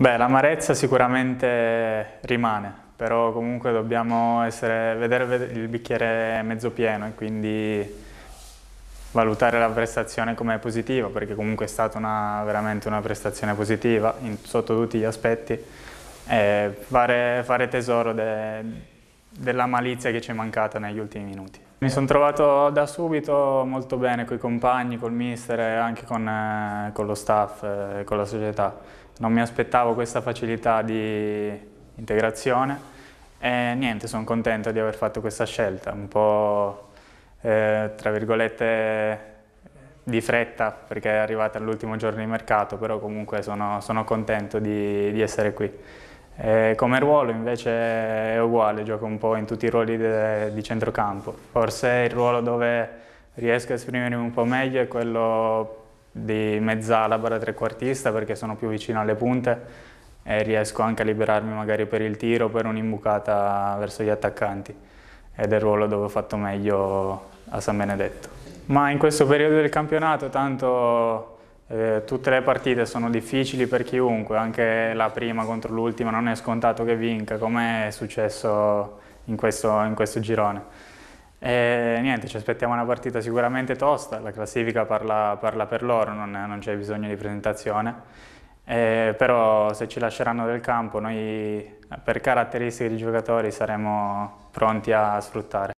Beh, l'amarezza sicuramente rimane, però comunque dobbiamo essere, vedere il bicchiere mezzo pieno e quindi valutare la prestazione come positiva, perché comunque è stata una, veramente una prestazione positiva in, sotto tutti gli aspetti, e fare, fare tesoro del della malizia che ci è mancata negli ultimi minuti. Mi sono trovato da subito molto bene con i compagni, col mister e anche con, eh, con lo staff e eh, con la società. Non mi aspettavo questa facilità di integrazione e niente, sono contento di aver fatto questa scelta, un po' eh, tra virgolette di fretta perché è arrivata all'ultimo giorno di mercato, però comunque sono, sono contento di, di essere qui. E come ruolo invece è uguale, gioco un po' in tutti i ruoli de, di centrocampo. Forse il ruolo dove riesco a esprimermi un po' meglio è quello di mezzala barra trequartista perché sono più vicino alle punte e riesco anche a liberarmi magari per il tiro, per un'imbucata verso gli attaccanti ed è il ruolo dove ho fatto meglio a San Benedetto. Ma in questo periodo del campionato tanto eh, tutte le partite sono difficili per chiunque, anche la prima contro l'ultima non è scontato che vinca, come è successo in questo, in questo girone. E, niente, ci aspettiamo una partita sicuramente tosta, la classifica parla, parla per loro, non, non c'è bisogno di presentazione, eh, però se ci lasceranno del campo noi per caratteristiche di giocatori saremo pronti a sfruttare.